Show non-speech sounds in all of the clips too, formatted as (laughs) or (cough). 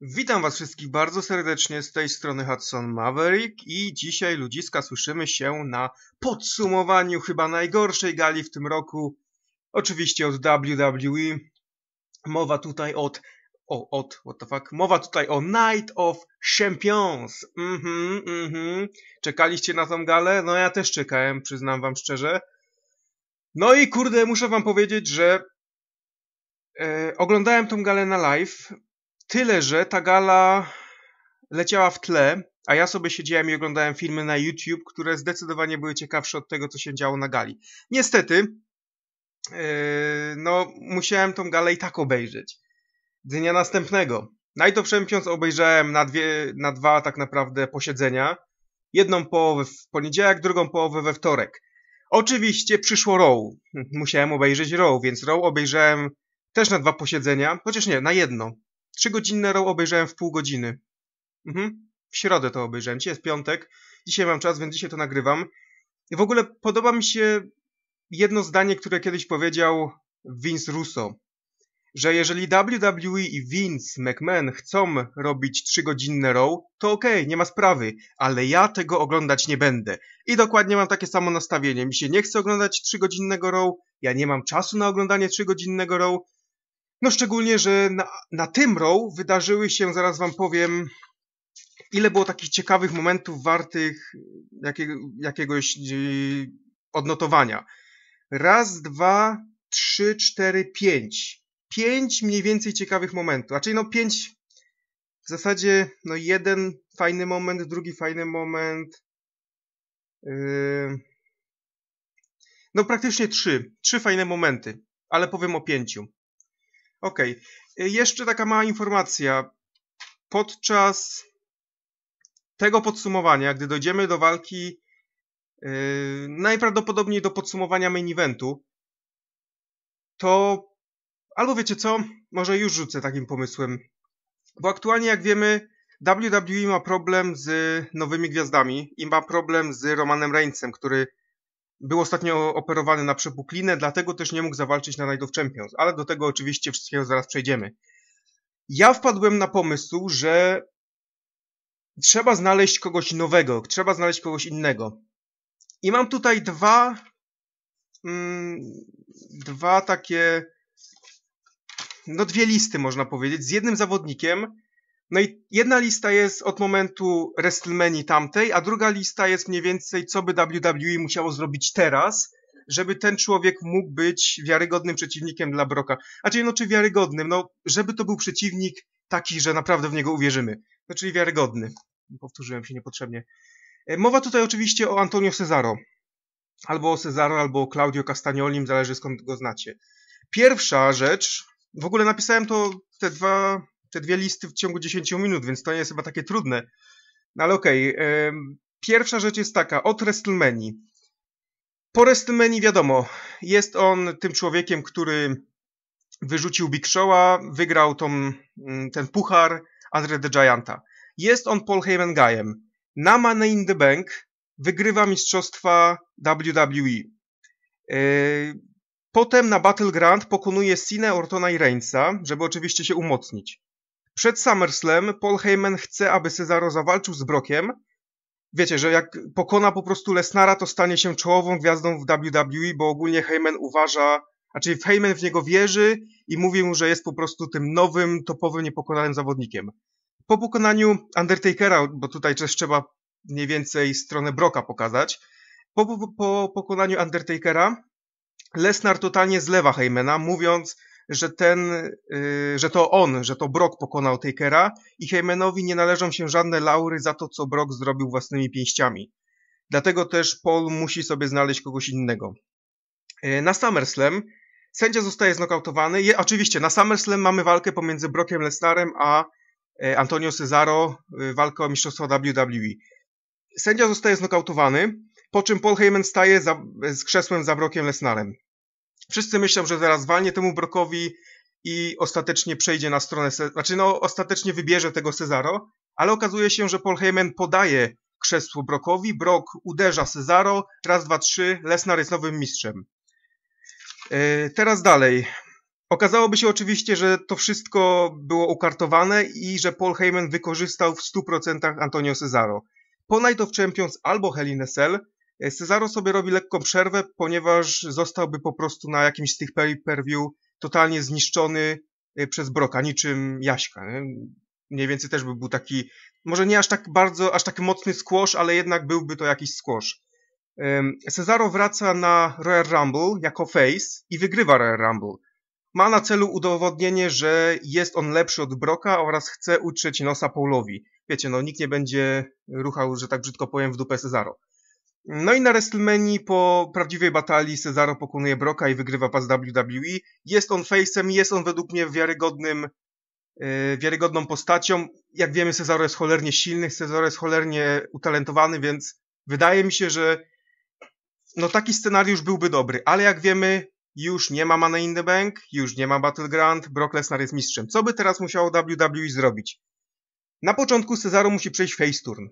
Witam Was wszystkich bardzo serdecznie z tej strony Hudson Maverick i dzisiaj ludziska słyszymy się na podsumowaniu chyba najgorszej gali w tym roku. Oczywiście od WWE. Mowa tutaj od o, od, what the fuck, mowa tutaj o Night of Champions. Mhm, mhm. Czekaliście na tą galę? No ja też czekałem, przyznam wam szczerze. No i kurde, muszę wam powiedzieć, że e, oglądałem tą galę na live Tyle, że ta gala leciała w tle, a ja sobie siedziałem i oglądałem filmy na YouTube, które zdecydowanie były ciekawsze od tego, co się działo na gali. Niestety, e, no, musiałem tą galę i tak obejrzeć. Dnia następnego. Najdobrzem piąc obejrzałem na, dwie, na dwa tak naprawdę posiedzenia. Jedną połowę w poniedziałek, drugą połowę we wtorek. Oczywiście przyszło Row. Musiałem obejrzeć Row, więc Row obejrzałem też na dwa posiedzenia, chociaż nie, na jedno. Trzygodzinne row obejrzałem w pół godziny. Mhm. W środę to obejrzałem. Dzisiaj jest piątek. Dzisiaj mam czas, więc dzisiaj to nagrywam. I w ogóle podoba mi się jedno zdanie, które kiedyś powiedział Vince Russo. Że jeżeli WWE i Vince McMahon chcą robić trzygodzinne row, to okej, okay, nie ma sprawy, ale ja tego oglądać nie będę. I dokładnie mam takie samo nastawienie. Mi się nie chce oglądać trzygodzinnego row, ja nie mam czasu na oglądanie trzygodzinnego row, no szczególnie, że na, na tym row wydarzyły się, zaraz wam powiem, ile było takich ciekawych momentów wartych jakiego, jakiegoś yy, odnotowania. Raz, dwa, trzy, cztery, pięć. Pięć mniej więcej ciekawych momentów. Raczej znaczy, no pięć w zasadzie no jeden fajny moment, drugi fajny moment. Yy... No praktycznie trzy. Trzy fajne momenty, ale powiem o pięciu. Ok. Jeszcze taka mała informacja. Podczas tego podsumowania, gdy dojdziemy do walki, yy, najprawdopodobniej do podsumowania main eventu, to albo wiecie co, może już rzucę takim pomysłem. Bo aktualnie, jak wiemy, WWE ma problem z nowymi gwiazdami i ma problem z Romanem Reignsem, który był ostatnio operowany na przepuklinę, dlatego też nie mógł zawalczyć na Night of Champions, ale do tego oczywiście wszystkiego zaraz przejdziemy. Ja wpadłem na pomysł, że trzeba znaleźć kogoś nowego, trzeba znaleźć kogoś innego. I mam tutaj dwa, mm, dwa takie, no dwie listy można powiedzieć, z jednym zawodnikiem, no i jedna lista jest od momentu WrestleMania tamtej, a druga lista jest mniej więcej, co by WWE musiało zrobić teraz, żeby ten człowiek mógł być wiarygodnym przeciwnikiem dla Broka. Znaczy, no czy wiarygodnym, no żeby to był przeciwnik taki, że naprawdę w niego uwierzymy. No czyli wiarygodny. Powtórzyłem się niepotrzebnie. E, mowa tutaj oczywiście o Antonio Cesaro. Albo o Cesaro, albo o Claudio Castagnolim, zależy skąd go znacie. Pierwsza rzecz, w ogóle napisałem to te dwa te dwie listy w ciągu 10 minut, więc to nie jest chyba takie trudne. No ale okej. Okay. Pierwsza rzecz jest taka, od WrestleMania. Po WrestleMania wiadomo, jest on tym człowiekiem, który wyrzucił Big Show'a, wygrał tą, mm, ten puchar Andre the Gianta. Jest on Paul Heyman guyem. Na Money in the Bank wygrywa mistrzostwa WWE. E, potem na Battleground pokonuje Cena, Ortona i Reignsa, żeby oczywiście się umocnić przed SummerSlam Paul Heyman chce, aby Cesaro zawalczył z Brokiem. Wiecie, że jak pokona po prostu Lesnara, to stanie się czołową gwiazdą w WWE, bo ogólnie Heyman uważa, znaczy Heyman w niego wierzy i mówi mu, że jest po prostu tym nowym, topowym, niepokonanym zawodnikiem. Po pokonaniu Undertakera, bo tutaj też trzeba mniej więcej stronę Broka pokazać, po, po, po pokonaniu Undertakera Lesnar totalnie zlewa Heymana, mówiąc, że ten, y, że to on, że to Brock pokonał Takera i Heymanowi nie należą się żadne laury za to, co Brock zrobił własnymi pięściami. Dlatego też Paul musi sobie znaleźć kogoś innego. Y, na SummerSlam sędzia zostaje znokautowany. Je, oczywiście, na SummerSlam mamy walkę pomiędzy Brockiem Lesnarem a y, Antonio Cesaro, walkę o mistrzostwo WWE. Sędzia zostaje znokautowany, po czym Paul Heyman staje za, z krzesłem za Brockiem Lesnarem. Wszyscy myślą, że zaraz walnie temu Brokowi i ostatecznie przejdzie na stronę, znaczy no ostatecznie wybierze tego Cezaro, ale okazuje się, że Paul Heyman podaje krzesło Brokowi, Brok uderza Cezaro, raz, dwa, trzy, Lesnar jest nowym mistrzem. Yy, teraz dalej. Okazałoby się oczywiście, że to wszystko było ukartowane i że Paul Heyman wykorzystał w 100% Antonio Cezaro. Po Night of Champions albo Hell in a Cell Cezaro sobie robi lekką przerwę, ponieważ zostałby po prostu na jakimś z tych pay-per-view totalnie zniszczony y, przez Broka, niczym Jaśka. Nie? Mniej więcej też by był taki, może nie aż tak bardzo, aż tak mocny squash, ale jednak byłby to jakiś squash. Cezaro wraca na Royal Rumble jako face i wygrywa Royal Rumble. Ma na celu udowodnienie, że jest on lepszy od Broka oraz chce utrzeć nosa Paulowi. Wiecie, no nikt nie będzie ruchał, że tak brzydko powiem, w dupę Cezaro. No i na WrestleMania po prawdziwej batalii Cesaro pokonuje Broka i wygrywa pas WWE. Jest on face'em, jest on według mnie wiarygodnym, yy, wiarygodną postacią. Jak wiemy, Cesaro jest cholernie silny, Cesaro jest cholernie utalentowany, więc wydaje mi się, że no taki scenariusz byłby dobry, ale jak wiemy, już nie ma Money in the Bank, już nie ma Battleground, Brock Lesnar jest mistrzem. Co by teraz musiało WWE zrobić? Na początku Cesaro musi przejść face turn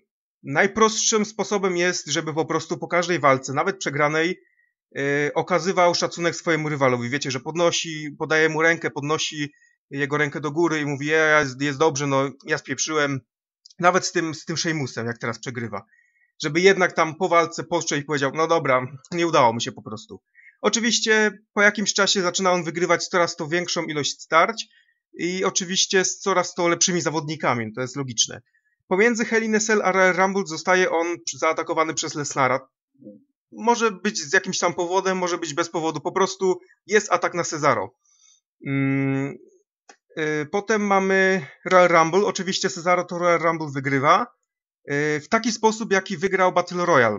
najprostszym sposobem jest, żeby po prostu po każdej walce, nawet przegranej, y, okazywał szacunek swojemu rywalowi. Wiecie, że podnosi, podaje mu rękę, podnosi jego rękę do góry i mówi, ja jest, jest dobrze, no ja spieprzyłem, nawet z tym, z tym Sheamusem, jak teraz przegrywa. Żeby jednak tam po walce podszedł i powiedział, no dobra, nie udało mi się po prostu. Oczywiście po jakimś czasie zaczyna on wygrywać coraz to większą ilość starć i oczywiście z coraz to lepszymi zawodnikami, to jest logiczne. Pomiędzy Hell in a Rumble zostaje on zaatakowany przez Lesnara. Może być z jakimś tam powodem, może być bez powodu. Po prostu jest atak na Cezaro. Mm, y, potem mamy Royal Rumble. Oczywiście Cezaro to Royal Rumble wygrywa y, w taki sposób, jaki wygrał Battle Royale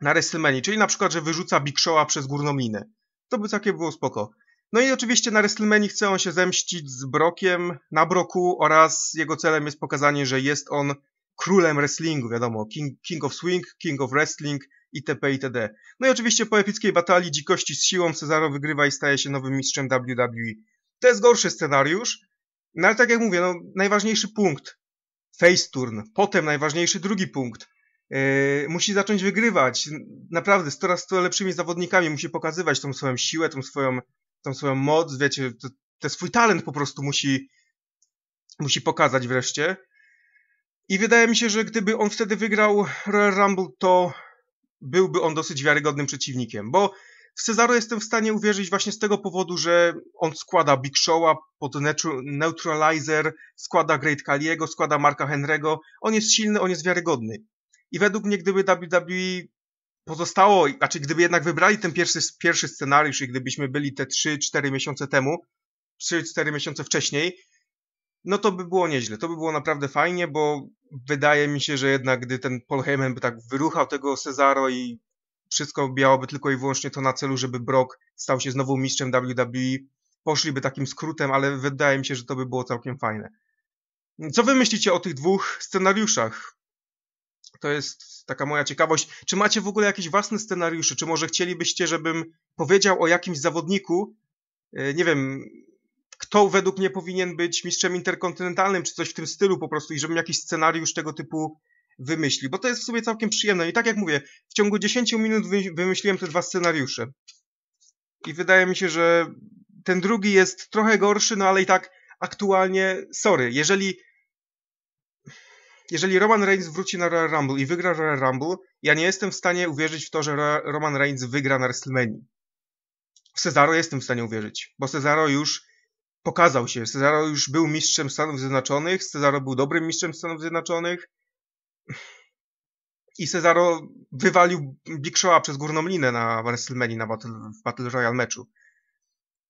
na WrestleMania, czyli na przykład, że wyrzuca Big Show'a przez górną linę. To by takie było spoko. No i oczywiście na WrestleMania chce on się zemścić z Brokiem na Broku oraz jego celem jest pokazanie, że jest on królem wrestlingu, wiadomo, King, King of Swing, King of Wrestling itp. itd. No i oczywiście po epickiej batalii dzikości z siłą Cezaro wygrywa i staje się nowym mistrzem WWE. To jest gorszy scenariusz, no ale tak jak mówię, no, najważniejszy punkt, face turn, potem najważniejszy drugi punkt, Yy, musi zacząć wygrywać. Naprawdę, z coraz to lepszymi zawodnikami musi pokazywać tą swoją siłę, tą swoją tą swoją moc, wiecie, ten swój talent po prostu musi, musi pokazać wreszcie. I wydaje mi się, że gdyby on wtedy wygrał Royal Rumble, to byłby on dosyć wiarygodnym przeciwnikiem, bo w Cezaro jestem w stanie uwierzyć właśnie z tego powodu, że on składa Big Show'a pod Neutralizer, składa Great Kaliego, składa Marka Henry'ego. On jest silny, on jest wiarygodny. I według mnie, gdyby WWE pozostało, znaczy gdyby jednak wybrali ten pierwszy, pierwszy scenariusz i gdybyśmy byli te 3-4 miesiące temu, 3-4 miesiące wcześniej, no to by było nieźle. To by było naprawdę fajnie, bo wydaje mi się, że jednak gdy ten Paul Heyman by tak wyruchał tego Cezaro i wszystko miałoby tylko i wyłącznie to na celu, żeby Brock stał się znowu mistrzem WWE, poszliby takim skrótem, ale wydaje mi się, że to by było całkiem fajne. Co wy myślicie o tych dwóch scenariuszach? to jest taka moja ciekawość. Czy macie w ogóle jakieś własne scenariusze? Czy może chcielibyście, żebym powiedział o jakimś zawodniku? E, nie wiem, kto według mnie powinien być mistrzem interkontynentalnym, czy coś w tym stylu po prostu, i żebym jakiś scenariusz tego typu wymyślił, bo to jest w sobie całkiem przyjemne. I tak jak mówię, w ciągu 10 minut wymyśliłem te dwa scenariusze. I wydaje mi się, że ten drugi jest trochę gorszy, no ale i tak aktualnie, sorry, jeżeli jeżeli Roman Reigns wróci na Royal Rumble i wygra Royal Rumble, ja nie jestem w stanie uwierzyć w to, że Roman Reigns wygra na WrestleMania. W Cezaro jestem w stanie uwierzyć, bo Cezaro już pokazał się. Cezaro już był mistrzem Stanów Zjednoczonych, Cezaro był dobrym mistrzem Stanów Zjednoczonych i Cezaro wywalił Big Show'a przez górną linę na WrestleMania, na Battle, w Battle Royale meczu.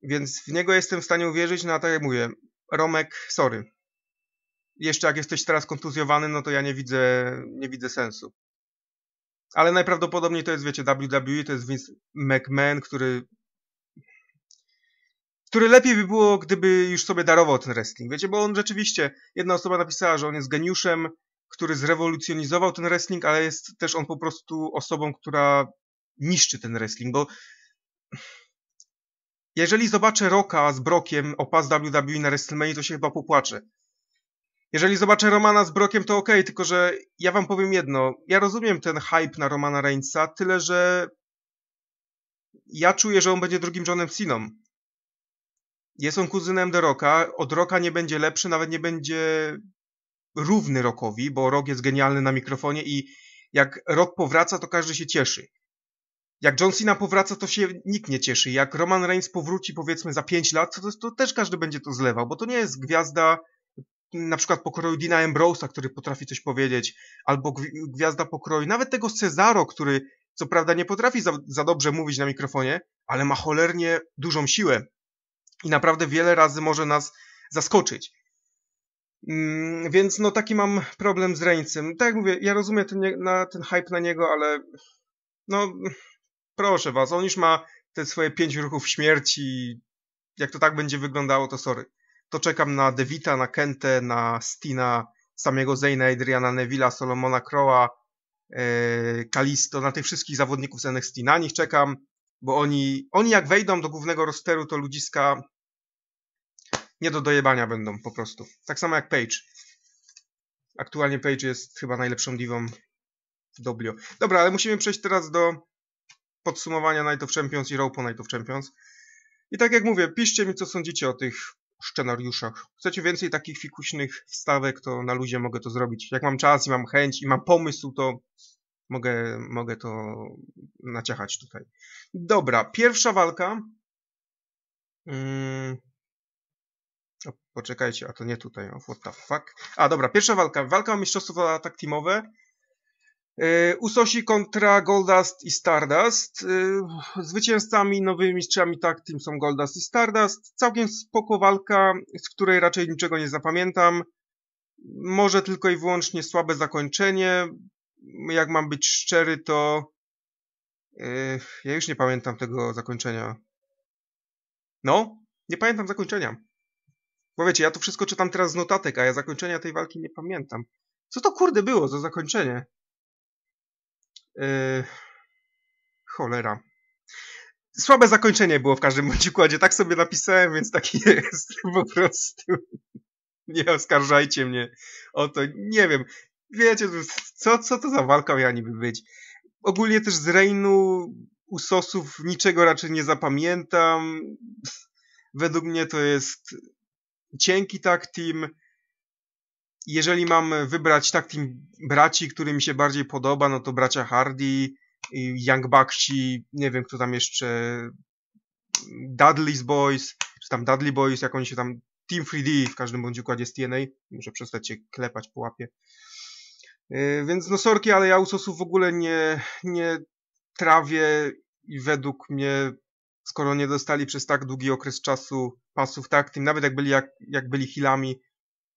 Więc w niego jestem w stanie uwierzyć, no a tak jak mówię, Romek, sorry, jeszcze jak jesteś teraz kontuzjowany, no to ja nie widzę, nie widzę sensu. Ale najprawdopodobniej to jest, wiecie, WWE, to jest Vince McMahon, który który lepiej by było, gdyby już sobie darował ten wrestling. Wiecie, bo on rzeczywiście, jedna osoba napisała, że on jest geniuszem, który zrewolucjonizował ten wrestling, ale jest też on po prostu osobą, która niszczy ten wrestling, bo jeżeli zobaczę Roka z Brokiem o pas WWE na WrestleMania, to się chyba popłaczę. Jeżeli zobaczę Romana z Brokiem, to okej, okay, tylko że ja wam powiem jedno. Ja rozumiem ten hype na Romana Reignsa, tyle że ja czuję, że on będzie drugim Johnem Ceną. Jest on kuzynem The Rocka, od Rocka nie będzie lepszy, nawet nie będzie równy Rockowi, bo Rock jest genialny na mikrofonie i jak Rock powraca, to każdy się cieszy. Jak John Cena powraca, to się nikt nie cieszy. Jak Roman Reigns powróci, powiedzmy, za 5 lat, to, to też każdy będzie to zlewał, bo to nie jest gwiazda na przykład pokroju Dina Ambrose'a, który potrafi coś powiedzieć, albo gwiazda pokroju, nawet tego Cezaro, który co prawda nie potrafi za, za dobrze mówić na mikrofonie, ale ma cholernie dużą siłę i naprawdę wiele razy może nas zaskoczyć. Mm, więc no taki mam problem z Reńcem. Tak jak mówię, ja rozumiem ten, na, ten hype na niego, ale no proszę was, on już ma te swoje pięć ruchów śmierci. Jak to tak będzie wyglądało, to sorry to czekam na Devita, na Kentę, na Stina, samego Zejna, Adriana Neville'a, Solomona Crowa, e, Kalisto, na tych wszystkich zawodników z NXT. Na nich czekam, bo oni, oni jak wejdą do głównego rosteru, to ludziska nie do dojebania będą po prostu. Tak samo jak Page. Aktualnie Page jest chyba najlepszą diwą w Doblio. Dobra, ale musimy przejść teraz do podsumowania Night of Champions i Rope Night of Champions. I tak jak mówię, piszcie mi co sądzicie o tych scenariuszach. Chcecie więcej takich fikuśnych wstawek, to na luzie mogę to zrobić. Jak mam czas i mam chęć i mam pomysł, to mogę, mogę to naciechać tutaj. Dobra, pierwsza walka. Hmm. O, poczekajcie, a to nie tutaj. Oh, what the fuck. A dobra, pierwsza walka. Walka o mistrzostwo tak teamowe. E, Usosi kontra Goldust i Stardust. E, zwycięzcami, nowymi mistrzami tak tym są Goldust i Stardust. Całkiem spoko walka, z której raczej niczego nie zapamiętam. Może tylko i wyłącznie słabe zakończenie. Jak mam być szczery, to e, ja już nie pamiętam tego zakończenia. No, nie pamiętam zakończenia. Bo wiecie, ja to wszystko czytam teraz z notatek, a ja zakończenia tej walki nie pamiętam. Co to kurde było za zakończenie? Yy, cholera. Słabe zakończenie było w każdym bądź układzie. Tak sobie napisałem, więc taki (laughs) jest po prostu. Nie oskarżajcie mnie o to. Nie wiem. Wiecie, co, co to za walka miała niby być. Ogólnie też z Reinu usosów niczego raczej nie zapamiętam. Według mnie to jest cienki tak team jeżeli mam wybrać tak braci, który mi się bardziej podoba, no to bracia Hardy, Young Bucksi, nie wiem kto tam jeszcze, Dudley's Boys, czy tam Dudley Boys, jak oni się tam, Team 3D w każdym bądź układzie z TNA, muszę przestać się klepać po łapie. Yy, więc no sorki, ale ja Usosów w ogóle nie, nie trawię i według mnie, skoro nie dostali przez tak długi okres czasu pasów tak, tym nawet jak byli, jak, jak byli hilami,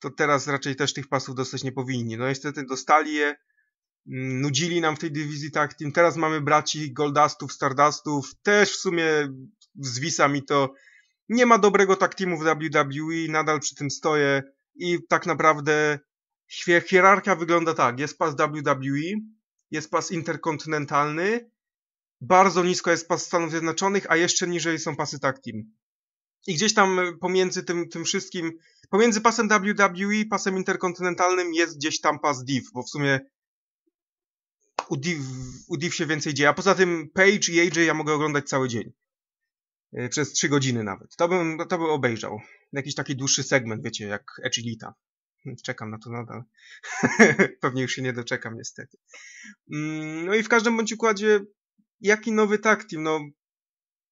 to teraz raczej też tych pasów dostać nie powinni. No niestety dostali je, mm, nudzili nam w tej dywizji tak Teraz mamy braci Goldastów, Stardustów, też w sumie zwisa mi to. Nie ma dobrego tak teamu w WWE, nadal przy tym stoję i tak naprawdę hierarchia wygląda tak. Jest pas WWE, jest pas interkontynentalny, bardzo nisko jest pas Stanów Zjednoczonych, a jeszcze niżej są pasy tak team. I gdzieś tam pomiędzy tym, tym wszystkim, pomiędzy pasem WWE, pasem interkontynentalnym jest gdzieś tam pas Div, bo w sumie u Div, u Div się więcej dzieje. A poza tym Page i AJ ja mogę oglądać cały dzień. E, przez trzy godziny nawet. To bym, to bym obejrzał. Jakiś taki dłuższy segment, wiecie, jak Echilita. Czekam na to nadal. (laughs) Pewnie już się nie doczekam, niestety. Mm, no i w każdym bądź układzie, jaki nowy tag team? No,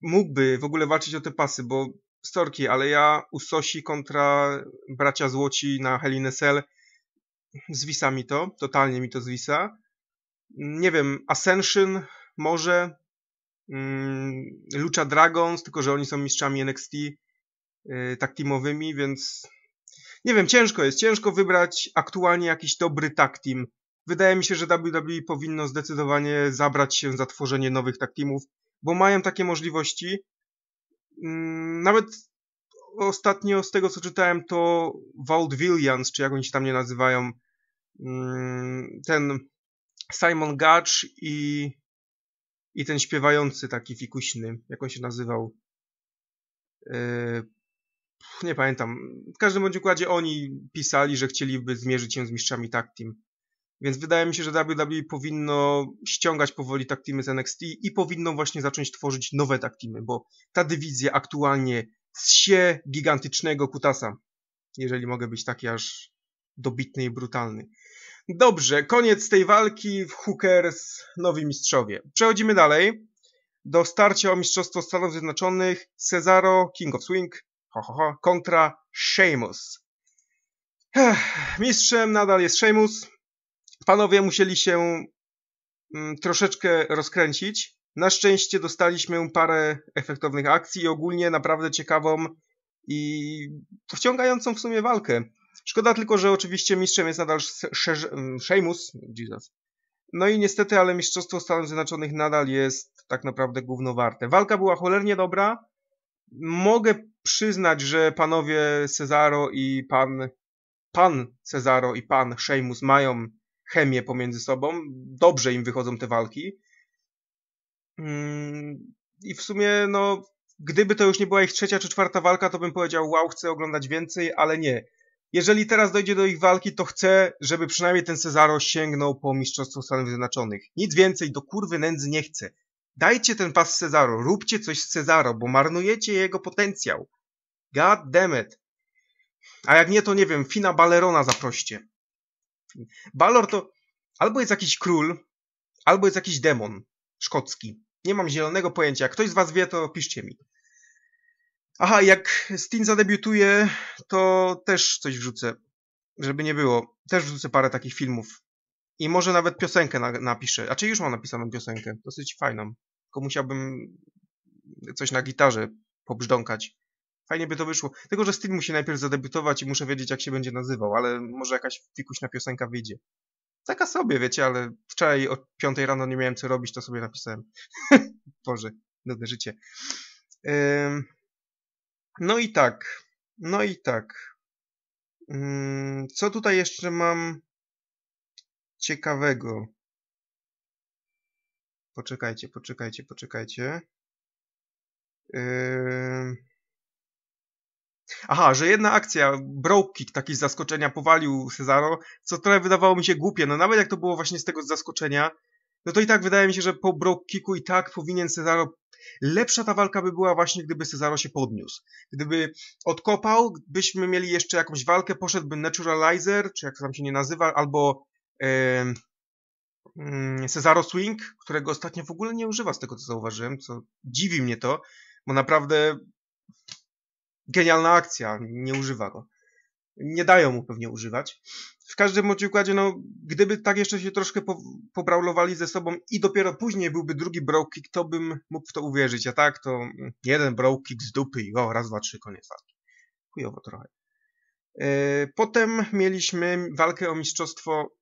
mógłby w ogóle walczyć o te pasy, bo storki, ale ja Usosi kontra bracia Złoci na Heliny Sel zwisa mi to, totalnie mi to zwisa. Nie wiem, Ascension może, mm, Lucha Dragons, tylko że oni są mistrzami NXT yy, tak teamowymi, więc nie wiem, ciężko jest, ciężko wybrać aktualnie jakiś dobry tag team. Wydaje mi się, że WWE powinno zdecydowanie zabrać się za tworzenie nowych tag teamów, bo mają takie możliwości, Mm, nawet ostatnio z tego co czytałem to Walt Williams, czy jak oni się tam nie nazywają, mm, ten Simon Gatch i, i ten śpiewający taki fikuśny, jak on się nazywał. E, nie pamiętam. W każdym bądź układzie oni pisali, że chcieliby zmierzyć się z mistrzami tak Team. Więc wydaje mi się, że WWE powinno ściągać powoli taktimy z NXT i powinno właśnie zacząć tworzyć nowe taktimy, bo ta dywizja aktualnie sie gigantycznego kutasa, jeżeli mogę być taki aż dobitny i brutalny. Dobrze, koniec tej walki w Hookers nowi mistrzowie. Przechodzimy dalej do starcia o mistrzostwo Stanów Zjednoczonych Cesaro, King of Swing, ho, ho, ho kontra Sheamus. Ech, mistrzem nadal jest Sheamus, panowie musieli się mm, troszeczkę rozkręcić. Na szczęście dostaliśmy parę efektownych akcji i ogólnie naprawdę ciekawą i wciągającą w sumie walkę. Szkoda tylko, że oczywiście mistrzem jest nadal Sheamus. Mm, Jesus. No i niestety, ale mistrzostwo Stanów Zjednoczonych nadal jest tak naprawdę głównowarte. Walka była cholernie dobra. Mogę przyznać, że panowie Cezaro i pan, pan Cezaro i pan Sheamus mają chemię pomiędzy sobą, dobrze im wychodzą te walki. Mm, I w sumie, no, gdyby to już nie była ich trzecia czy czwarta walka, to bym powiedział, wow, chcę oglądać więcej, ale nie. Jeżeli teraz dojdzie do ich walki, to chcę, żeby przynajmniej ten Cezaro sięgnął po Mistrzostwo Stanów Zjednoczonych. Nic więcej, do kurwy nędzy nie chcę. Dajcie ten pas Cezaro, róbcie coś z Cezaro, bo marnujecie jego potencjał. God damn it. A jak nie, to nie wiem, Fina Balerona zaproście. Balor to albo jest jakiś król, albo jest jakiś demon szkocki. Nie mam zielonego pojęcia. Jak ktoś z was wie, to piszcie mi. Aha, jak Steen zadebiutuje, to też coś wrzucę. Żeby nie było. Też wrzucę parę takich filmów. I może nawet piosenkę na, napiszę. A czy już mam napisaną piosenkę? Dosyć fajną. Tylko musiałbym coś na gitarze pobrzdąkać. Fajnie by to wyszło. Tylko, że Steel musi najpierw zadebiutować i muszę wiedzieć, jak się będzie nazywał, ale może jakaś fikuśna piosenka wyjdzie. Taka sobie, wiecie, ale wczoraj o 5 rano nie miałem co robić, to sobie napisałem. (laughs) Boże, nudne życie. Ym... No i tak. No i tak. Ym... Co tutaj jeszcze mam ciekawego? Poczekajcie, poczekajcie, poczekajcie. Yy... Aha, że jedna akcja, broke kick taki z zaskoczenia powalił Cezaro, co trochę wydawało mi się głupie. No nawet jak to było właśnie z tego z zaskoczenia, no to i tak wydaje mi się, że po broke kicku i tak powinien Cezaro... Lepsza ta walka by była właśnie, gdyby Cezaro się podniósł. Gdyby odkopał, byśmy mieli jeszcze jakąś walkę, poszedłby Naturalizer, czy jak to tam się nie nazywa, albo... Yy... Mm, Cesaro Swing, którego ostatnio w ogóle nie używa z tego co zauważyłem, co dziwi mnie to, bo naprawdę genialna akcja, nie używa go. Nie dają mu pewnie używać. W każdym bądź układzie, no, gdyby tak jeszcze się troszkę po, pobraulowali ze sobą i dopiero później byłby drugi Brokik, to bym mógł w to uwierzyć, a tak to jeden Brokik z dupy i o, raz, dwa, trzy, koniec walki. Chujowo trochę. E, potem mieliśmy walkę o mistrzostwo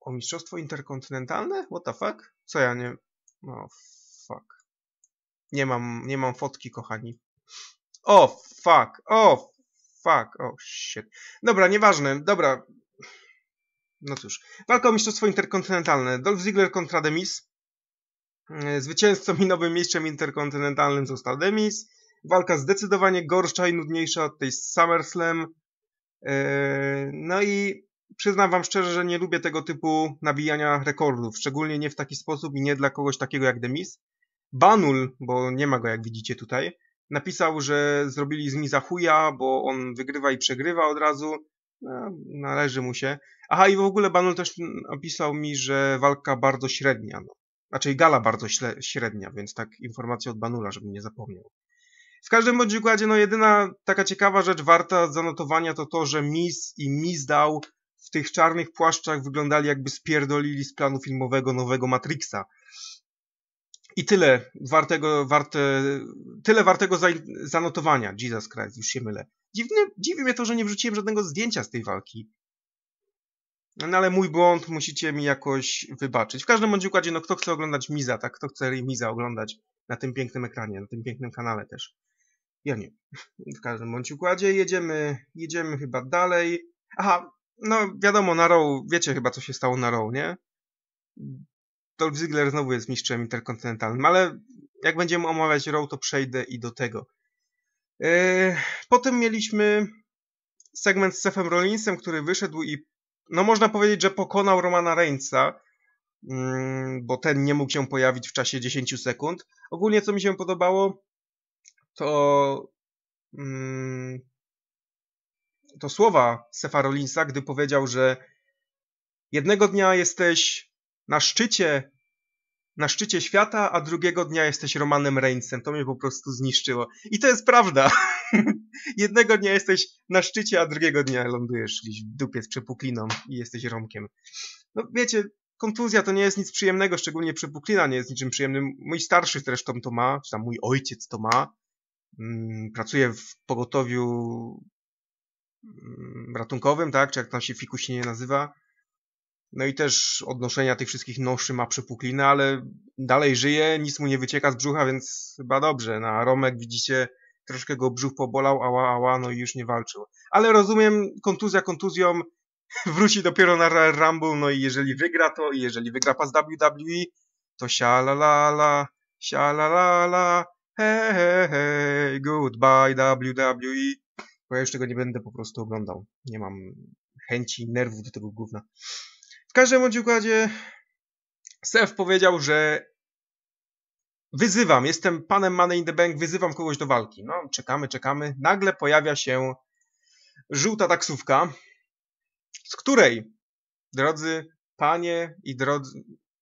o mistrzostwo interkontynentalne? What the fuck? Co ja nie... No, fuck. Nie mam, nie mam fotki, kochani. O, fuck, o, fuck, o, shit. Dobra, nieważne, dobra. No cóż. Walka o mistrzostwo interkontynentalne. Dolph Ziggler kontra Demis. E, zwycięzcą i nowym mistrzem interkontynentalnym został Demis. Walka zdecydowanie gorsza i nudniejsza od tej z SummerSlam. E, no i przyznam wam szczerze, że nie lubię tego typu nabijania rekordów, szczególnie nie w taki sposób i nie dla kogoś takiego jak Demis. Banul, bo nie ma go jak widzicie tutaj, napisał, że zrobili z mi chuja, bo on wygrywa i przegrywa od razu. No, należy mu się. Aha, i w ogóle Banul też napisał mi, że walka bardzo średnia. No. Raczej znaczy, gala bardzo średnia, więc tak informacja od Banula, żebym nie zapomniał. W każdym bądź układzie, no jedyna taka ciekawa rzecz warta zanotowania to to, że Miz i Mizdał w tych czarnych płaszczach wyglądali jakby spierdolili z planu filmowego nowego Matrixa. I tyle wartego, warte, tyle wartego zanotowania. Jesus Christ, już się mylę. Dziwne, dziwi mnie to, że nie wrzuciłem żadnego zdjęcia z tej walki. No ale mój błąd musicie mi jakoś wybaczyć. W każdym bądź układzie, no kto chce oglądać Miza, tak? Kto chce Miza oglądać na tym pięknym ekranie, na tym pięknym kanale też. Ja nie. W każdym bądź układzie jedziemy, jedziemy chyba dalej. Aha, no wiadomo, na row, wiecie chyba co się stało na row, nie? Dolph Ziggler znowu jest mistrzem interkontynentalnym, ale jak będziemy omawiać Raw, to przejdę i do tego. Eee, potem mieliśmy segment z Sefem Rollinsem, który wyszedł i no można powiedzieć, że pokonał Romana Reignsa, mm, bo ten nie mógł się pojawić w czasie 10 sekund. Ogólnie co mi się podobało, to mm, to słowa Sefa Rollinsa, gdy powiedział, że jednego dnia jesteś na szczycie na szczycie świata, a drugiego dnia jesteś Romanem Reignsem. To mnie po prostu zniszczyło. I to jest prawda. (laughs) Jednego dnia jesteś na szczycie, a drugiego dnia lądujesz gdzieś w dupie z przepukliną i jesteś Romkiem. No wiecie, kontuzja to nie jest nic przyjemnego, szczególnie przepuklina nie jest niczym przyjemnym. Mój starszy zresztą to ma, czy tam mój ojciec to ma. Mm, pracuje w pogotowiu mm, ratunkowym, tak? Czy jak tam się fikuś nie nazywa no i też odnoszenia tych wszystkich noszy ma przepuklinę, ale dalej żyje, nic mu nie wycieka z brzucha, więc chyba dobrze. Na Romek widzicie, troszkę go brzuch pobolał, ała, ała, no i już nie walczył. Ale rozumiem, kontuzja kontuzją, (laughs) wróci dopiero na Rumble, no i jeżeli wygra to, i jeżeli wygra pas WWE, to sialalala, sialalala, hej, hej, hej, goodbye WWE. Bo ja już tego nie będę po prostu oglądał. Nie mam chęci, nerwów do tego gówna każdym bądź układzie Sef powiedział, że wyzywam, jestem panem Money in the Bank, wyzywam kogoś do walki. No, czekamy, czekamy. Nagle pojawia się żółta taksówka, z której, drodzy panie i drodzy,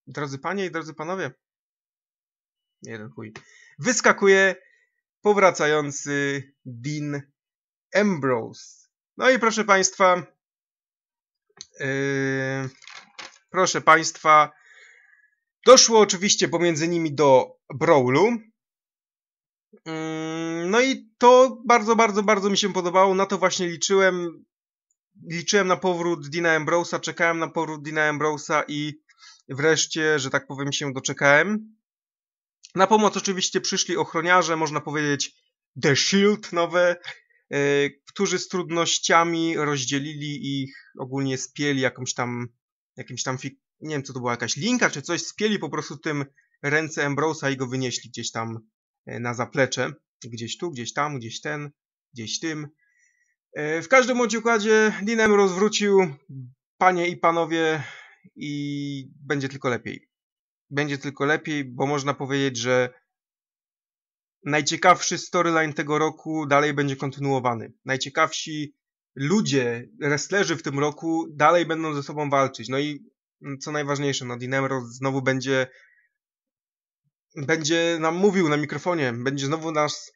drodzy panie i drodzy panowie, jeden chuj, wyskakuje powracający Dean Ambrose. No i proszę państwa, yy, proszę Państwa, doszło oczywiście pomiędzy nimi do brawlu. Mm, no i to bardzo, bardzo, bardzo mi się podobało. Na to właśnie liczyłem. Liczyłem na powrót Dina Ambrose'a, czekałem na powrót Dina Ambrose'a i wreszcie, że tak powiem, się doczekałem. Na pomoc oczywiście przyszli ochroniarze, można powiedzieć The Shield nowe, e, którzy z trudnościami rozdzielili ich, ogólnie spieli jakąś tam jakimś tam, nie wiem co to była, jakaś linka czy coś, spieli po prostu tym ręce Ambrose'a i go wynieśli gdzieś tam e, na zaplecze. Gdzieś tu, gdzieś tam, gdzieś ten, gdzieś tym. E, w każdym bądź układzie Linem rozwrócił panie i panowie i będzie tylko lepiej. Będzie tylko lepiej, bo można powiedzieć, że najciekawszy storyline tego roku dalej będzie kontynuowany. Najciekawsi ludzie, wrestlerzy w tym roku dalej będą ze sobą walczyć. No i mm, co najważniejsze, no Dinemro znowu będzie będzie nam mówił na mikrofonie, będzie znowu nas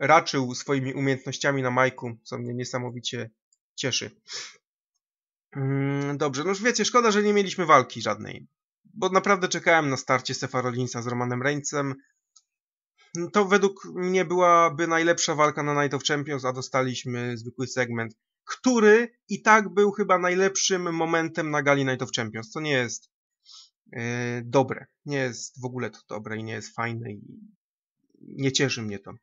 raczył swoimi umiejętnościami na majku, co mnie niesamowicie cieszy. Mm, dobrze, no już wiecie, szkoda, że nie mieliśmy walki żadnej, bo naprawdę czekałem na starcie Stefa Rollinsa z Romanem Reignsem. To według mnie byłaby najlepsza walka na Night of Champions, a dostaliśmy zwykły segment który i tak był chyba najlepszym momentem na gali Night of Champions. To nie jest yy, dobre. Nie jest w ogóle to dobre i nie jest fajne i nie cieszy mnie to.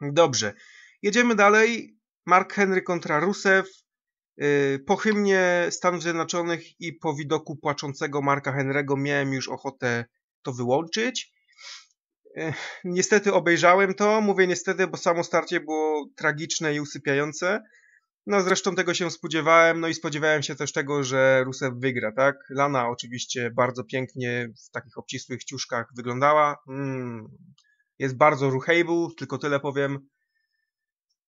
Dobrze. Jedziemy dalej. Mark Henry kontra Rusev. Yy, e, po hymnie Stanów Zjednoczonych i po widoku płaczącego Marka Henry'ego miałem już ochotę to wyłączyć. E, niestety obejrzałem to, mówię niestety, bo samo starcie było tragiczne i usypiające. No zresztą tego się spodziewałem, no i spodziewałem się też tego, że Rusev wygra, tak? Lana oczywiście bardzo pięknie w takich obcisłych ciuszkach wyglądała. Mm. Jest bardzo ruchable, tylko tyle powiem.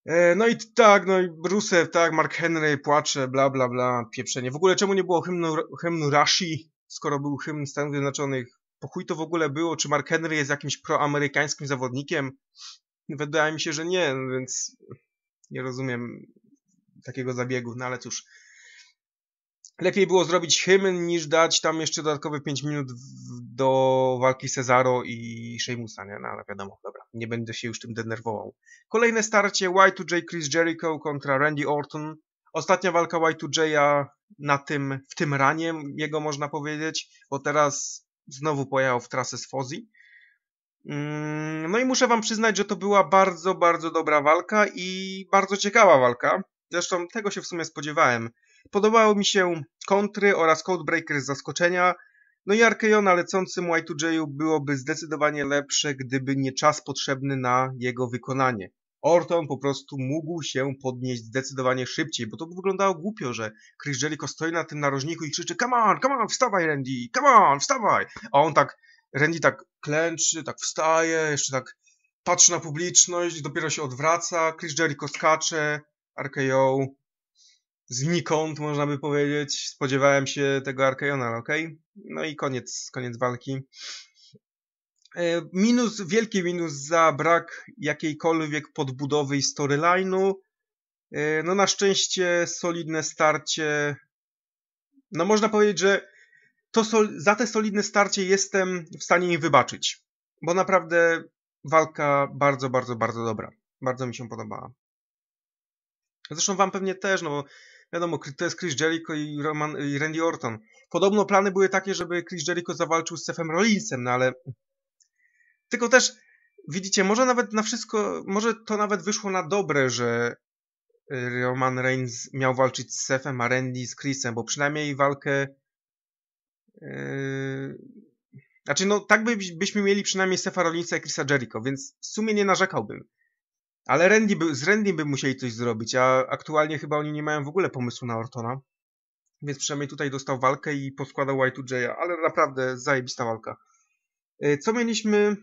E, no i tak, no i Rusev, tak, Mark Henry płacze, bla bla bla, pieprzenie. W ogóle czemu nie było hymnu, hymnu Rashi, skoro był hymn Stanów Zjednoczonych? Po chuj to w ogóle było? Czy Mark Henry jest jakimś proamerykańskim zawodnikiem? Wydaje mi się, że nie, więc nie rozumiem takiego zabiegu, no ale cóż. Lepiej było zrobić hymn niż dać tam jeszcze dodatkowe 5 minut do walki Cezaro i Sheamusa, nie? No ale wiadomo, dobra, nie będę się już tym denerwował. Kolejne starcie Y2J Chris Jericho kontra Randy Orton. Ostatnia walka Y2J'a na tym, w tym ranie, jego można powiedzieć, bo teraz znowu pojechał w trasę z Fozzy. Mm, no i muszę wam przyznać, że to była bardzo, bardzo dobra walka i bardzo ciekawa walka. Zresztą tego się w sumie spodziewałem. Podobały mi się kontry oraz Codebreaker z zaskoczenia. No i Arkeona lecącym Y2J byłoby zdecydowanie lepsze, gdyby nie czas potrzebny na jego wykonanie. Orton po prostu mógł się podnieść zdecydowanie szybciej, bo to by wyglądało głupio, że Chris Jericho stoi na tym narożniku i krzyczy come on, come on, wstawaj Randy, come on, wstawaj! A on tak, Randy tak klęczy, tak wstaje, jeszcze tak patrzy na publiczność, dopiero się odwraca, Chris Jericho skacze, RKO znikąd, można by powiedzieć. Spodziewałem się tego Arkeiona, ale okej. Okay. No i koniec, koniec walki. E, minus, wielki minus za brak jakiejkolwiek podbudowy i storyline'u. E, no na szczęście solidne starcie. No można powiedzieć, że to sol- za te solidne starcie jestem w stanie jej wybaczyć. Bo naprawdę walka bardzo, bardzo, bardzo dobra. Bardzo mi się podobała. Zresztą wam pewnie też, no bo wiadomo, to jest Chris Jericho i, Roman, i Randy Orton. Podobno plany były takie, żeby Chris Jericho zawalczył z Sethem Rollinsem, no ale... Tylko też, widzicie, może nawet na wszystko, może to nawet wyszło na dobre, że y, Roman Reigns miał walczyć z Sefem, a Randy z Chrisem, bo przynajmniej walkę... Yy... Znaczy, no tak by, byśmy mieli przynajmniej Sefa Rollinsa i Chrisa Jericho, więc w sumie nie narzekałbym. Ale Randy by, z Randy by musieli coś zrobić, a aktualnie chyba oni nie mają w ogóle pomysłu na Ortona. Więc przynajmniej tutaj dostał walkę i poskładał Y2J, ale naprawdę zajebista walka. Y, co mieliśmy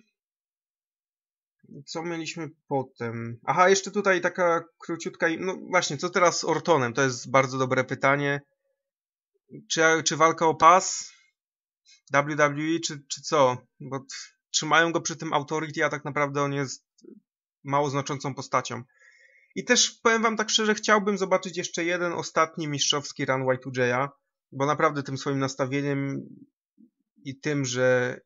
co mieliśmy potem? Aha, jeszcze tutaj taka króciutka. No właśnie, co teraz z Ortonem? To jest bardzo dobre pytanie. Czy, czy walka o pas? WWE, czy, czy co? Bo trzymają go przy tym Authority, a tak naprawdę on jest mało znaczącą postacią. I też powiem wam tak szczerze, chciałbym zobaczyć jeszcze jeden ostatni mistrzowski run Y2J'a, bo naprawdę tym swoim nastawieniem i tym, że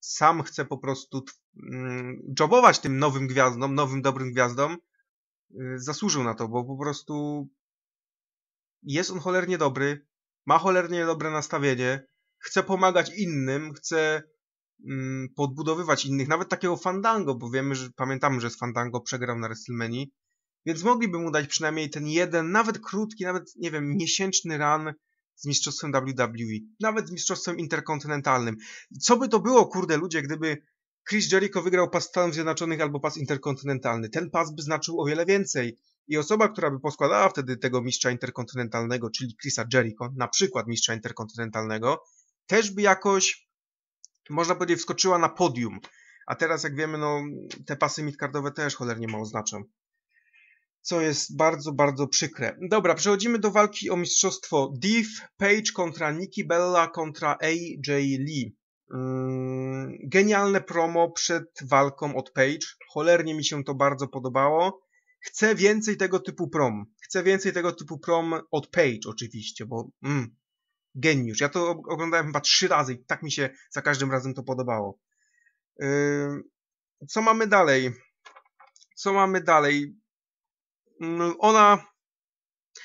sam chce po prostu mm, jobować tym nowym gwiazdom, nowym dobrym gwiazdom, y, zasłużył na to, bo po prostu jest on cholernie dobry, ma cholernie dobre nastawienie, chce pomagać innym, chce Mm, podbudowywać innych, nawet takiego Fandango, bo wiemy, że pamiętamy, że z Fandango przegrał na WrestleMania, więc mogliby mu dać przynajmniej ten jeden, nawet krótki, nawet, nie wiem, miesięczny run z mistrzostwem WWE, nawet z mistrzostwem interkontynentalnym. Co by to było, kurde ludzie, gdyby Chris Jericho wygrał pas Stanów Zjednoczonych albo pas interkontynentalny. Ten pas by znaczył o wiele więcej. I osoba, która by poskładała wtedy tego mistrza interkontynentalnego, czyli Chrisa Jericho, na przykład mistrza interkontynentalnego, też by jakoś można powiedzieć, wskoczyła na podium. A teraz, jak wiemy, no, te pasy midcardowe też cholernie mało znaczą. Co jest bardzo, bardzo przykre. Dobra, przechodzimy do walki o mistrzostwo Div. Page kontra Nikki Bella kontra AJ Lee. Mm, genialne promo przed walką od Page. Cholernie mi się to bardzo podobało. Chcę więcej tego typu prom. Chcę więcej tego typu prom od Page oczywiście, bo mm, geniusz. Ja to oglądałem chyba trzy razy i tak mi się za każdym razem to podobało. Yy, co mamy dalej? Co mamy dalej? Mm, ona.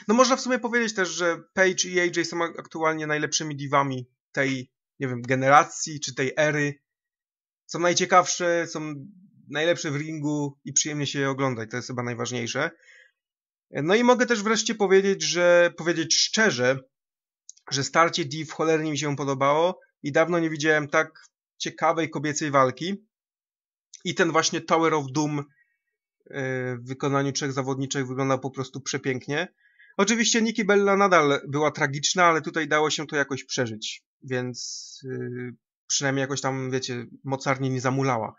No można w sumie powiedzieć też, że Page i AJ są aktualnie najlepszymi divami tej, nie wiem, generacji czy tej ery. Są najciekawsze, są najlepsze w ringu i przyjemnie się je oglądać. To jest chyba najważniejsze. No i mogę też wreszcie powiedzieć, że powiedzieć szczerze, że starcie Div cholernie mi się podobało i dawno nie widziałem tak ciekawej kobiecej walki. I ten właśnie Tower of Doom e, w wykonaniu trzech zawodniczych wyglądał po prostu przepięknie. Oczywiście Nikki Bella nadal była tragiczna, ale tutaj dało się to jakoś przeżyć, więc e, przynajmniej jakoś tam, wiecie, mocarnie nie zamulała.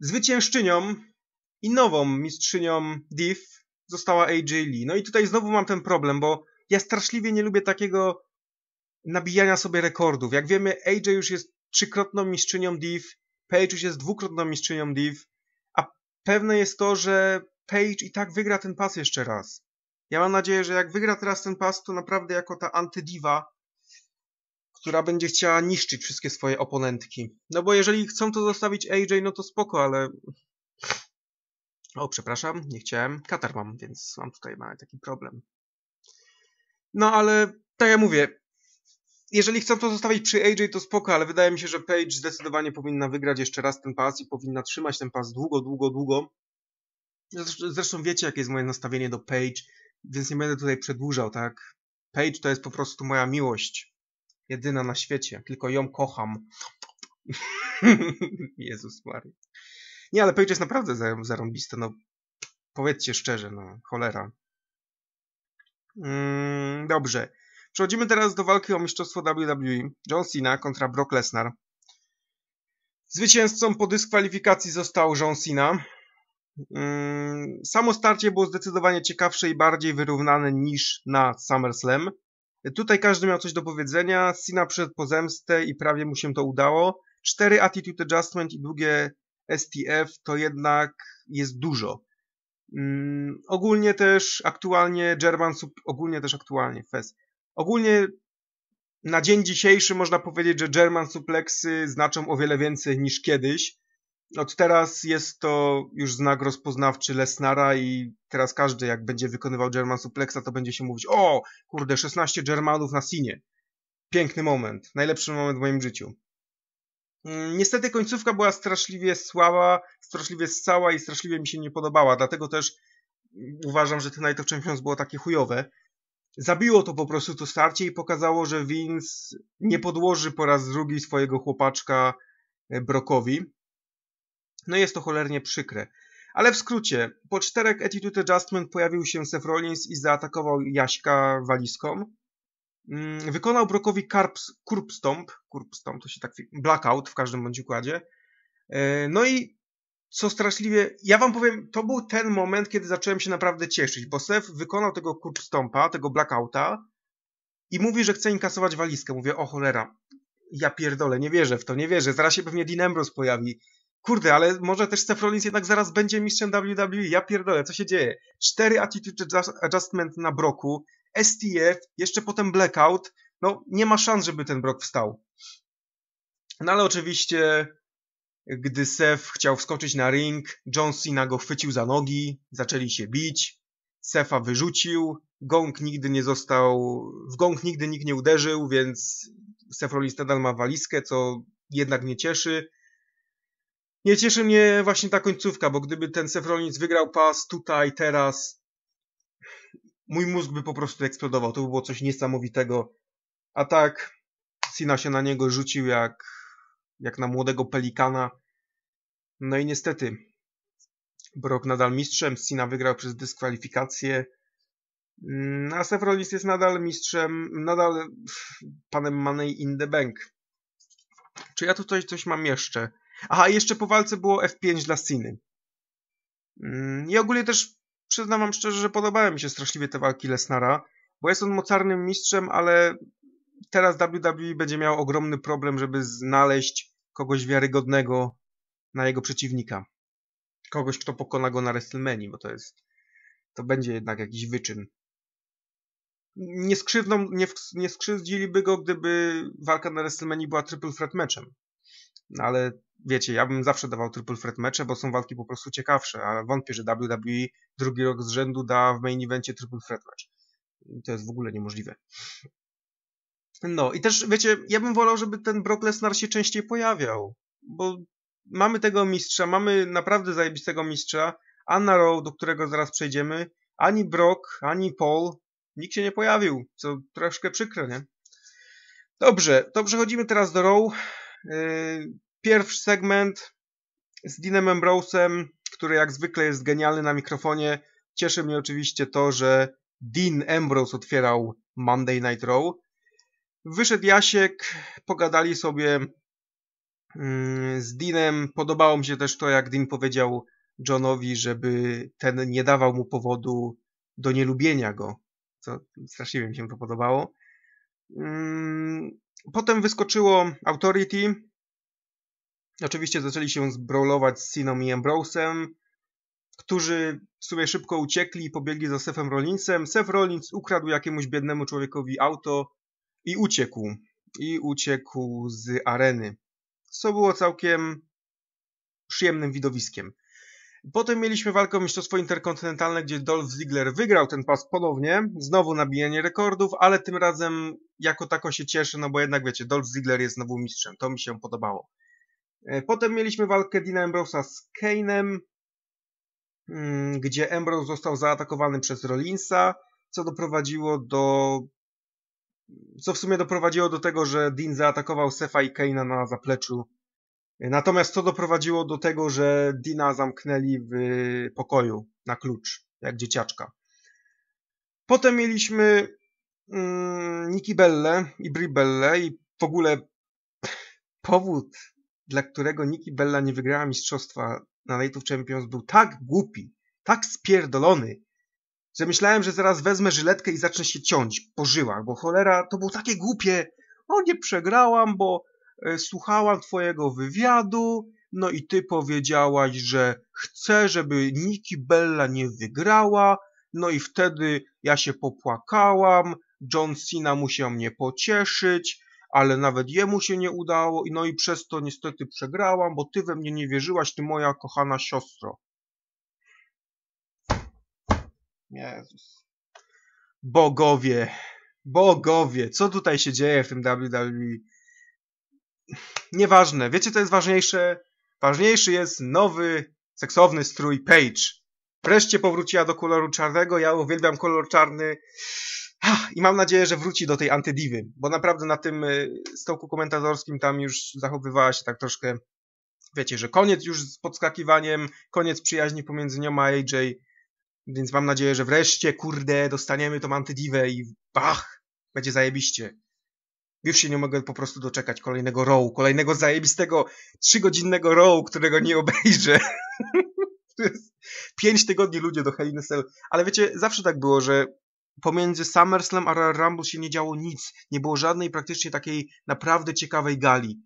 Zwyciężczynią i nową mistrzynią Div została AJ Lee. No i tutaj znowu mam ten problem, bo ja straszliwie nie lubię takiego nabijania sobie rekordów. Jak wiemy, AJ już jest trzykrotną mistrzynią Div, Page już jest dwukrotną mistrzynią Div, a pewne jest to, że Page i tak wygra ten pas jeszcze raz. Ja mam nadzieję, że jak wygra teraz ten pas, to naprawdę jako ta antydiwa, która będzie chciała niszczyć wszystkie swoje oponentki. No bo jeżeli chcą to zostawić AJ, no to spoko, ale... O, przepraszam, nie chciałem. Katar mam, więc mam tutaj taki problem. No ale, tak jak mówię, jeżeli chcą to zostawić przy AJ, to spoko, ale wydaje mi się, że Page zdecydowanie powinna wygrać jeszcze raz ten pas i powinna trzymać ten pas długo, długo, długo. Zresztą wiecie, jakie jest moje nastawienie do Page, więc nie będę tutaj przedłużał, tak? Page to jest po prostu moja miłość. Jedyna na świecie. Tylko ją kocham. (laughs) Jezus Maria. Nie, ale Page jest naprawdę zarąbiste, no. Powiedzcie szczerze, no. Cholera. Mm, dobrze. Przechodzimy teraz do walki o mistrzostwo WWE. John Cena kontra Brock Lesnar. Zwycięzcą po dyskwalifikacji został John Cena. Mm, samo starcie było zdecydowanie ciekawsze i bardziej wyrównane niż na SummerSlam. Tutaj każdy miał coś do powiedzenia. Cena przed po zemstę i prawie mu się to udało. Cztery Attitude Adjustment i długie STF to jednak jest dużo. Mm, ogólnie też aktualnie German, ogólnie też aktualnie Fez. Ogólnie na dzień dzisiejszy można powiedzieć, że German supleksy znaczą o wiele więcej niż kiedyś. Od teraz jest to już znak rozpoznawczy Lesnara i teraz każdy jak będzie wykonywał German suplexa to będzie się mówić o kurde 16 Germanów na sinie. Piękny moment, najlepszy moment w moim życiu. Mm, niestety końcówka była straszliwie słaba, straszliwie scała i straszliwie mi się nie podobała, dlatego też uważam, że ten Night of Champions było takie chujowe. Zabiło to po prostu to starcie i pokazało, że Vince nie podłoży po raz drugi swojego chłopaczka e, Brokowi. No jest to cholernie przykre. Ale w skrócie, po czterech Attitude Adjustment pojawił się Seth Rollins i zaatakował Jaśka walizką. Mm, wykonał Brokowi kurbstomp kurbstomp to się tak, Blackout w każdym bądź układzie. E, no i co straszliwie, ja wam powiem, to był ten moment, kiedy zacząłem się naprawdę cieszyć, bo Sef wykonał tego kurbstompa tego Blackouta i mówi, że chce inkasować walizkę. Mówię, o cholera, ja pierdolę, nie wierzę w to, nie wierzę, zaraz się pewnie Dean Ambrose pojawi. Kurde, ale może też Seth Rollins jednak zaraz będzie mistrzem WWE, ja pierdolę, co się dzieje? Cztery attitude adjustment na broku, STF, jeszcze potem Blackout, no nie ma szans, żeby ten Brock wstał. No ale oczywiście, gdy Seth chciał wskoczyć na ring, John Cena go chwycił za nogi, zaczęli się bić, Sefa wyrzucił, gong nigdy nie został, w gong nigdy nikt nie uderzył, więc Seth Rollins nadal ma walizkę, co jednak nie cieszy. Nie cieszy mnie właśnie ta końcówka, bo gdyby ten Seth Rollins wygrał pas tutaj, teraz, mój mózg by po prostu eksplodował. To by było coś niesamowitego. A tak, Sina się na niego rzucił jak, jak na młodego pelikana. No i niestety, Brock nadal mistrzem, Sina wygrał przez dyskwalifikację. Mm, a Seth Rollins jest nadal mistrzem, nadal panem Money in the Bank. Czy ja tutaj coś mam jeszcze? Aha, jeszcze po walce było F5 dla Siny. Mm, I ogólnie też przyznam wam szczerze, że podobały mi się straszliwie te walki Lesnara, bo jest on mocarnym mistrzem, ale teraz WWE będzie miał ogromny problem, żeby znaleźć kogoś wiarygodnego na jego przeciwnika. Kogoś, kto pokona go na WrestleMania, bo to jest to będzie jednak jakiś wyczyn. Nie, nie, nie skrzywdziliby go, gdyby walka na WrestleMania była triple threat meczem. No ale wiecie, ja bym zawsze dawał triple threat mecze, bo są walki po prostu ciekawsze, ale wątpię, że WWE drugi rok z rzędu da w main evencie triple threat mecz. To jest w ogóle niemożliwe. No i też, wiecie, ja bym wolał, żeby ten Brock Lesnar się częściej pojawiał, bo mamy tego mistrza, mamy naprawdę zajebistego mistrza, Anna Row, do którego zaraz przejdziemy, ani Brock, ani Paul, nikt się nie pojawił, co troszkę przykre, nie? Dobrze, to przechodzimy teraz do Row. Yy, Pierwszy segment z Dinem Ambrose'em, który jak zwykle jest genialny na mikrofonie. Cieszy mnie oczywiście to, że Dean Ambrose otwierał Monday Night Raw. Wyszedł Jasiek, pogadali sobie mm, z Deanem. Podobało mi się też to, jak Dean powiedział Johnowi, żeby ten nie dawał mu powodu do nielubienia go. Co strasznie mi się to podobało. Mm, potem wyskoczyło Authority, Oczywiście zaczęli się zbrawlować z Siną i Ambrose'em, którzy w sumie szybko uciekli i pobiegli za Sefem Rollinsem. Sef Rollins ukradł jakiemuś biednemu człowiekowi auto i uciekł. I uciekł z areny. Co było całkiem przyjemnym widowiskiem. Potem mieliśmy walkę o mistrzostwo interkontynentalne, gdzie Dolph Ziggler wygrał ten pas ponownie. Znowu nabijanie rekordów, ale tym razem jako tako się cieszę, no bo jednak wiecie, Dolph Ziggler jest znowu mistrzem. To mi się podobało. E, potem mieliśmy walkę Dina Ambrose'a z Kane'em, mm, gdzie Ambrose został zaatakowany przez Rollinsa, co doprowadziło do... co w sumie doprowadziło do tego, że Dean zaatakował Sefa i Kane'a na zapleczu. E, natomiast to doprowadziło do tego, że Dina zamknęli w pokoju na klucz, jak dzieciaczka. Potem mieliśmy mm, Nikki Belle i Bri Belle i w ogóle (laughs) powód dla którego Nikki Bella nie wygrała mistrzostwa na Night of Champions, był tak głupi, tak spierdolony, że myślałem, że zaraz wezmę żyletkę i zacznę się ciąć po żyłach, bo cholera, to było takie głupie. O, nie przegrałam, bo e, słuchałam twojego wywiadu, no i ty powiedziałaś, że chcę, żeby Nikki Bella nie wygrała, no i wtedy ja się popłakałam, John Cena musiał mnie pocieszyć, ale nawet jemu się nie udało, no i przez to niestety przegrałam, bo ty we mnie nie wierzyłaś, ty moja kochana siostro. Jezus. Bogowie, bogowie, co tutaj się dzieje w tym WWE? Nieważne, wiecie co jest ważniejsze? Ważniejszy jest nowy, seksowny strój Page. Wreszcie powróciła do koloru czarnego, ja uwielbiam kolor czarny. I mam nadzieję, że wróci do tej antydiwy, bo naprawdę na tym y, stołku komentatorskim tam już zachowywała się tak troszkę, wiecie, że koniec już z podskakiwaniem, koniec przyjaźni pomiędzy nią a AJ, więc mam nadzieję, że wreszcie, kurde, dostaniemy tą antydiwę i bach, będzie zajebiście. Już się nie mogę po prostu doczekać kolejnego row, kolejnego zajebistego trzygodzinnego row, którego nie obejrzę. (laughs) Pięć tygodni ludzie do Hell in Cell. Ale wiecie, zawsze tak było, że pomiędzy SummerSlam a Royal Rumble się nie działo nic. Nie było żadnej praktycznie takiej naprawdę ciekawej gali.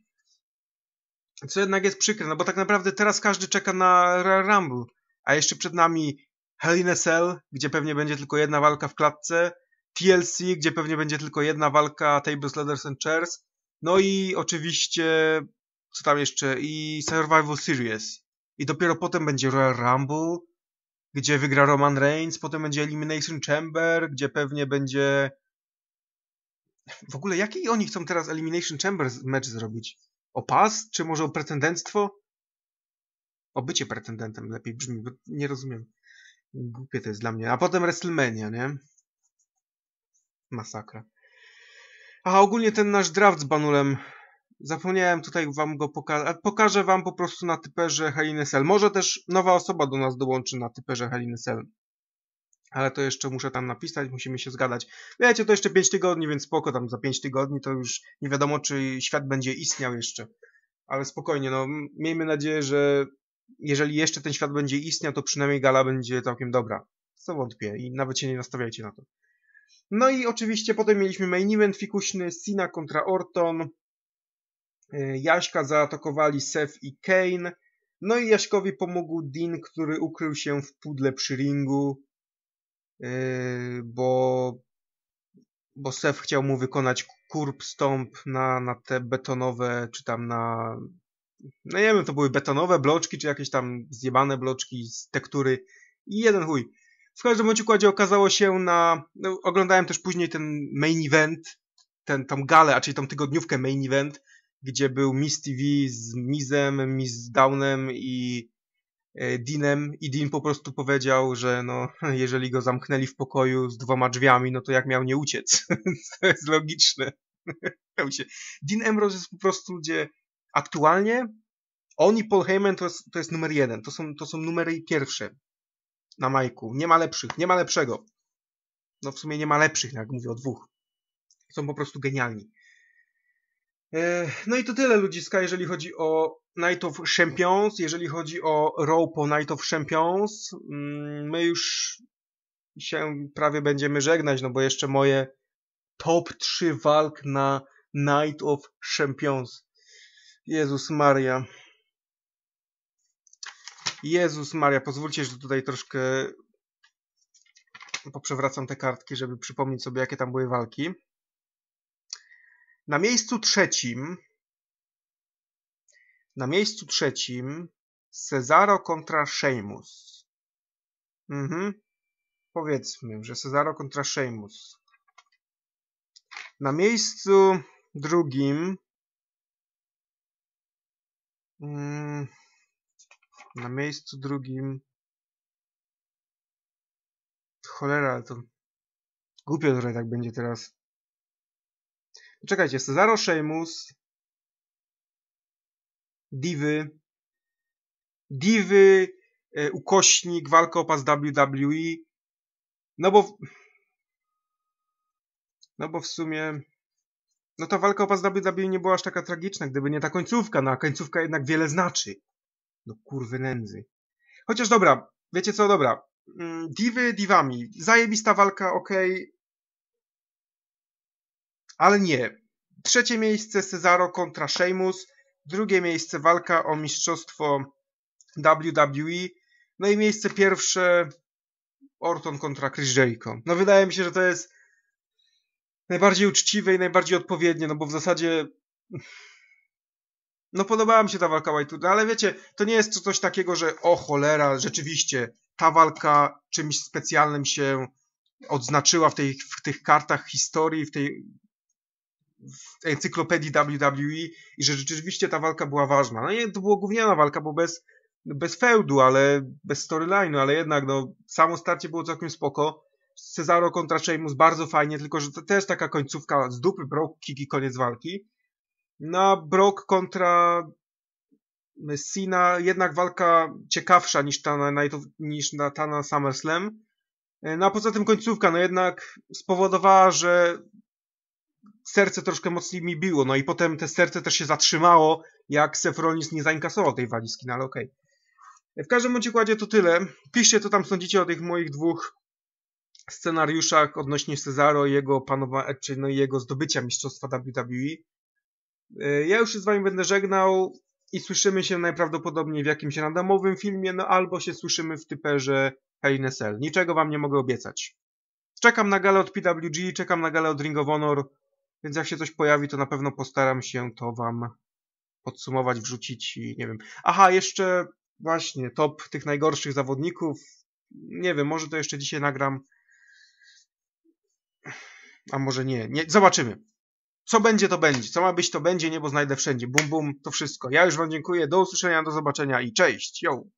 Co jednak jest przykre, no bo tak naprawdę teraz każdy czeka na Royal Rumble, a jeszcze przed nami Hell in a Cell, gdzie pewnie będzie tylko jedna walka w klatce, TLC, gdzie pewnie będzie tylko jedna walka Tables, Ladders and Chairs, no i oczywiście, co tam jeszcze, i Survival Series. I dopiero potem będzie Royal Rumble, gdzie wygra Roman Reigns, potem będzie Elimination Chamber, gdzie pewnie będzie... W ogóle jaki oni chcą teraz Elimination Chamber mecz zrobić? O pas? Czy może o pretendenctwo? O bycie pretendentem lepiej brzmi, bo nie rozumiem. Głupie to jest dla mnie. A potem WrestleMania, nie? Masakra. A ogólnie ten nasz draft z Banulem Zapomniałem tutaj wam go pokazać. Pokażę wam po prostu na typerze Sel. Może też nowa osoba do nas dołączy na typerze Sel. Ale to jeszcze muszę tam napisać, musimy się zgadać. Wiecie, to jeszcze 5 tygodni, więc spoko, tam za 5 tygodni to już nie wiadomo, czy świat będzie istniał jeszcze. Ale spokojnie, no miejmy nadzieję, że jeżeli jeszcze ten świat będzie istniał, to przynajmniej gala będzie całkiem dobra. Co wątpię i nawet się nie nastawiajcie na to. No i oczywiście potem mieliśmy main event fikuśny, Sina kontra Orton. E, Jaśka zaatakowali Seth i Kane. No i Jaśkowi pomógł Dean, który ukrył się w pudle przy ringu, e, bo, bo Seth chciał mu wykonać kurb stomp na, na te betonowe, czy tam na, no nie wiem, to były betonowe bloczki, czy jakieś tam zjebane bloczki z tektury i jeden chuj. W każdym bądź układzie okazało się na, no, oglądałem też później ten main event, ten, tam galę, a czyli tą tygodniówkę main event, gdzie był Miss TV z Mizem, Miz z Downem i e, Dinem i Dean po prostu powiedział, że no, (laughs) jeżeli go zamknęli w pokoju z dwoma drzwiami, no to jak miał nie uciec? (laughs) to jest logiczne. (laughs) Dean Ambrose jest po prostu ludzie aktualnie on i Paul Heyman to jest, to jest numer jeden. To są, to są numery pierwsze na majku. Nie ma lepszych, nie ma lepszego. No w sumie nie ma lepszych, jak mówię o dwóch. Są po prostu genialni. E, no i to tyle ludziska, jeżeli chodzi o Night of Champions, jeżeli chodzi o Row po Night of Champions. Mm, my już się prawie będziemy żegnać, no bo jeszcze moje top 3 walk na Night of Champions. Jezus Maria. Jezus Maria, pozwólcie, że tutaj troszkę poprzewracam te kartki, żeby przypomnieć sobie, jakie tam były walki. Na miejscu trzecim na miejscu trzecim Cesaro kontra Sheamus. Mhm. Powiedzmy, że Cesaro kontra Sheamus. Na miejscu drugim mm, na miejscu drugim cholera, ale to głupio trochę tak będzie teraz Czekajcie, Cesaro, Sheamus, Divy, Divy, e, Ukośnik, walka o pas WWE. No bo... No bo w sumie... No ta walka o pas WWE nie była aż taka tragiczna, gdyby nie ta końcówka. No a końcówka jednak wiele znaczy. No kurwy nędzy. Chociaż dobra, wiecie co, dobra. Mm, Divy divami. Zajebista walka, ok ale nie. Trzecie miejsce Cesaro kontra Sheamus, drugie miejsce walka o mistrzostwo WWE, no i miejsce pierwsze Orton kontra Chris Jericho. No wydaje mi się, że to jest najbardziej uczciwe i najbardziej odpowiednie, no bo w zasadzie no podobała mi się ta walka Whitewood, no ale wiecie, to nie jest coś takiego, że o cholera, rzeczywiście ta walka czymś specjalnym się odznaczyła w, tej, w tych kartach historii, w tej w encyklopedii WWE i że rzeczywiście ta walka była ważna. No nie, to była gówniana walka, bo bez, bez feudu, ale bez storyline'u, ale jednak no, samo starcie było całkiem spoko. Cezaro kontra Sheamus bardzo fajnie, tylko że to też taka końcówka z dupy, Brock kick i koniec walki. Na no, Brock kontra Messina jednak walka ciekawsza niż ta na, niż na, ta na SummerSlam. E, no a poza tym końcówka, no jednak spowodowała, że serce troszkę mocniej mi biło, no i potem te serce też się zatrzymało, jak Sefronis nie zainkasował tej walizki, no ale okej. Okay. W każdym bądź układzie to tyle. Piszcie, co tam sądzicie o tych moich dwóch scenariuszach odnośnie Cezaro i jego panowania, czy no jego zdobycia mistrzostwa WWE. E, ja już się z wami będę żegnał i słyszymy się najprawdopodobniej w jakimś randomowym filmie, no albo się słyszymy w typerze Hell Niczego wam nie mogę obiecać. Czekam na galę od PWG, czekam na galę od Ring of Honor. Więc jak się coś pojawi, to na pewno postaram się to wam podsumować, wrzucić i nie wiem. Aha, jeszcze właśnie top tych najgorszych zawodników. Nie wiem, może to jeszcze dzisiaj nagram. A może nie. nie. Zobaczymy. Co będzie, to będzie. Co ma być, to będzie. Niebo znajdę wszędzie. Bum, bum, to wszystko. Ja już wam dziękuję. Do usłyszenia, do zobaczenia i cześć. Yo!